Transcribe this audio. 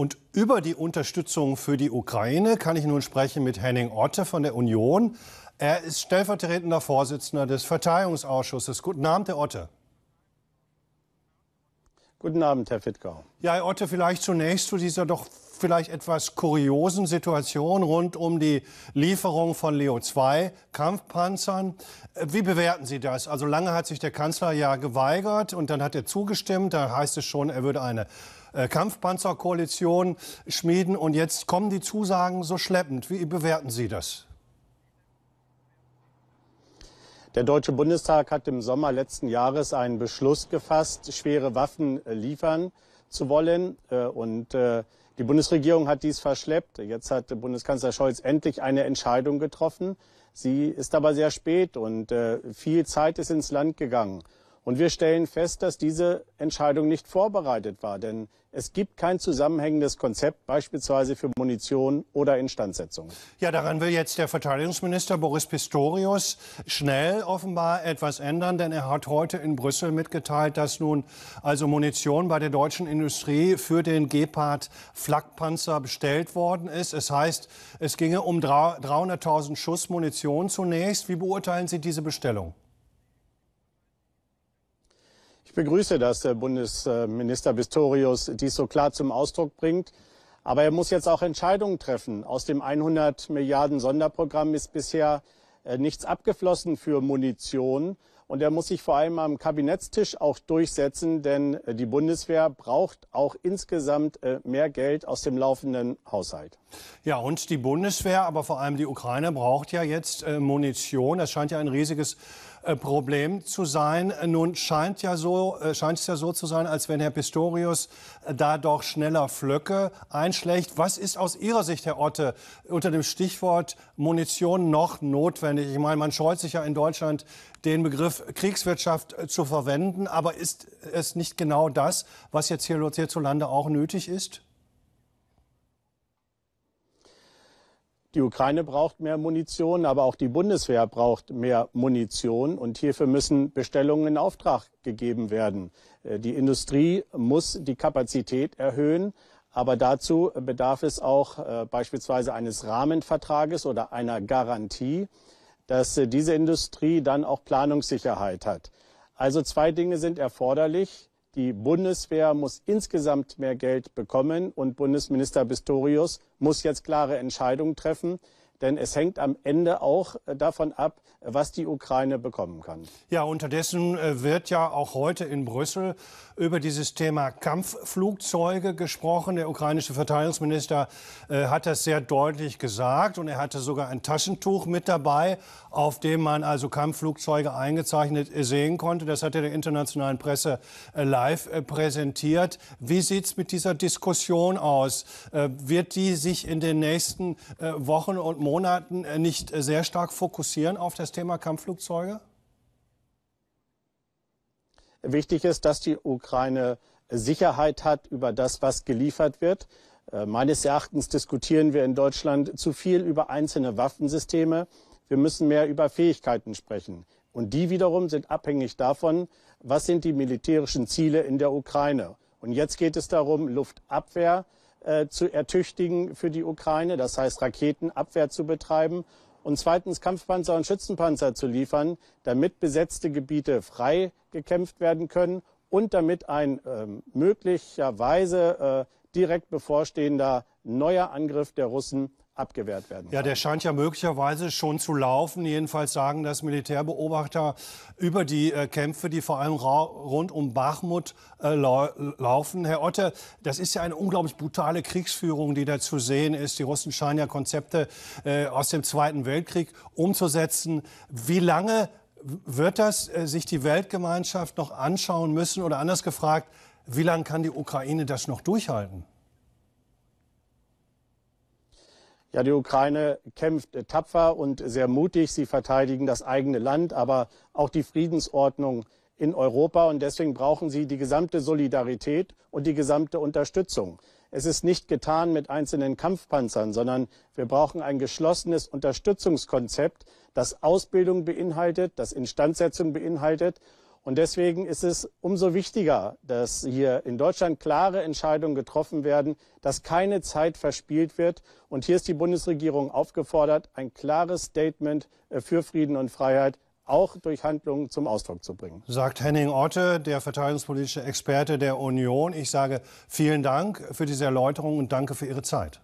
Und über die Unterstützung für die Ukraine kann ich nun sprechen mit Henning Otte von der Union. Er ist stellvertretender Vorsitzender des Verteidigungsausschusses. Guten Abend, Herr Otte. Guten Abend, Herr Fittgau. Ja, Herr Otte, vielleicht zunächst zu dieser doch vielleicht etwas kuriosen Situation rund um die Lieferung von Leo 2 Kampfpanzern. Wie bewerten Sie das? Also lange hat sich der Kanzler ja geweigert und dann hat er zugestimmt. Da heißt es schon, er würde eine äh, Kampfpanzerkoalition schmieden. Und jetzt kommen die Zusagen so schleppend. Wie bewerten Sie das? Der Deutsche Bundestag hat im Sommer letzten Jahres einen Beschluss gefasst, schwere Waffen liefern zu wollen. Äh, und äh, die Bundesregierung hat dies verschleppt. Jetzt hat Bundeskanzler Scholz endlich eine Entscheidung getroffen. Sie ist aber sehr spät und viel Zeit ist ins Land gegangen. Und wir stellen fest, dass diese Entscheidung nicht vorbereitet war, denn es gibt kein zusammenhängendes Konzept, beispielsweise für Munition oder Instandsetzung. Ja, daran will jetzt der Verteidigungsminister Boris Pistorius schnell offenbar etwas ändern, denn er hat heute in Brüssel mitgeteilt, dass nun also Munition bei der deutschen Industrie für den Gepard Flakpanzer bestellt worden ist. Es heißt, es ginge um 300.000 Schuss Munition zunächst. Wie beurteilen Sie diese Bestellung? Ich begrüße, dass der Bundesminister Pistorius dies so klar zum Ausdruck bringt. Aber er muss jetzt auch Entscheidungen treffen. Aus dem 100 Milliarden Sonderprogramm ist bisher äh, nichts abgeflossen für Munition. Und er muss sich vor allem am Kabinettstisch auch durchsetzen, denn äh, die Bundeswehr braucht auch insgesamt äh, mehr Geld aus dem laufenden Haushalt. Ja, und die Bundeswehr, aber vor allem die Ukraine braucht ja jetzt äh, Munition. Das scheint ja ein riesiges äh, Problem zu sein. Nun scheint, ja so, äh, scheint es ja so zu sein, als wenn Herr Pistorius äh, da doch schneller Flöcke einschlägt. Was ist aus Ihrer Sicht, Herr Otte, unter dem Stichwort Munition noch notwendig? Ich meine, man scheut sich ja in Deutschland, den Begriff Kriegswirtschaft äh, zu verwenden. Aber ist es nicht genau das, was jetzt hier hierzulande auch nötig ist? Die Ukraine braucht mehr Munition, aber auch die Bundeswehr braucht mehr Munition. Und hierfür müssen Bestellungen in Auftrag gegeben werden. Äh, die Industrie muss die Kapazität erhöhen. Aber dazu bedarf es auch äh, beispielsweise eines Rahmenvertrages oder einer Garantie, dass äh, diese Industrie dann auch Planungssicherheit hat. Also zwei Dinge sind erforderlich die Bundeswehr muss insgesamt mehr Geld bekommen und Bundesminister Pistorius muss jetzt klare Entscheidungen treffen denn es hängt am Ende auch äh, davon ab, was die Ukraine bekommen kann. Ja, unterdessen äh, wird ja auch heute in Brüssel über dieses Thema Kampfflugzeuge gesprochen. Der ukrainische Verteidigungsminister äh, hat das sehr deutlich gesagt und er hatte sogar ein Taschentuch mit dabei, auf dem man also Kampfflugzeuge eingezeichnet sehen konnte. Das hat er der internationalen Presse live präsentiert. Wie sieht es mit dieser Diskussion aus? Wird die sich in den nächsten Wochen und Monaten Monaten äh, nicht äh, sehr stark fokussieren auf das Thema Kampfflugzeuge? Wichtig ist, dass die Ukraine Sicherheit hat über das, was geliefert wird. Äh, meines Erachtens diskutieren wir in Deutschland zu viel über einzelne Waffensysteme. Wir müssen mehr über Fähigkeiten sprechen. Und die wiederum sind abhängig davon, was sind die militärischen Ziele in der Ukraine. Und jetzt geht es darum, Luftabwehr, äh, zu ertüchtigen für die Ukraine, das heißt Raketenabwehr zu betreiben und zweitens Kampfpanzer und Schützenpanzer zu liefern, damit besetzte Gebiete frei gekämpft werden können und damit ein ähm, möglicherweise äh, direkt bevorstehender neuer Angriff der Russen abgewehrt werden kann. Ja, der scheint ja möglicherweise schon zu laufen. Jedenfalls sagen das Militärbeobachter über die äh, Kämpfe, die vor allem rund um Bachmut äh, lau laufen. Herr Otte, das ist ja eine unglaublich brutale Kriegsführung, die da zu sehen ist. Die Russen scheinen ja Konzepte äh, aus dem Zweiten Weltkrieg umzusetzen. Wie lange wird das äh, sich die Weltgemeinschaft noch anschauen müssen? Oder anders gefragt, wie lange kann die Ukraine das noch durchhalten? Ja, die Ukraine kämpft tapfer und sehr mutig. Sie verteidigen das eigene Land, aber auch die Friedensordnung in Europa. Und deswegen brauchen sie die gesamte Solidarität und die gesamte Unterstützung. Es ist nicht getan mit einzelnen Kampfpanzern, sondern wir brauchen ein geschlossenes Unterstützungskonzept, das Ausbildung beinhaltet, das Instandsetzung beinhaltet und deswegen ist es umso wichtiger, dass hier in Deutschland klare Entscheidungen getroffen werden, dass keine Zeit verspielt wird. Und hier ist die Bundesregierung aufgefordert, ein klares Statement äh, für Frieden und Freiheit auch durch Handlungen zum Ausdruck zu bringen. Sagt Henning Otte, der verteidigungspolitische Experte der Union. Ich sage vielen Dank für diese Erläuterung und danke für Ihre Zeit.